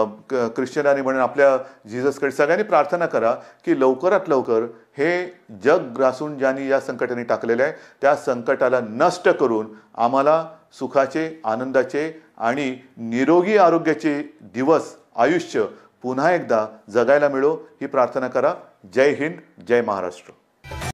ख्रिश्चनांनी आणि म्हणून आपल्या जिजसकडे सगळ्यांनी प्रार्थना करा की लवकरात लवकर हे जग ग्रासून ज्यांनी या संकटाने टाकलेलं आहे त्या संकटाला नष्ट करून आम्हाला सुखाचे आनंदाचे आणि निरोगी आरोग्याचे दिवस आयुष्य पुन्हा एकदा जगायला मिळो ही प्रार्थना करा जय हिंद जय महाराष्ट्र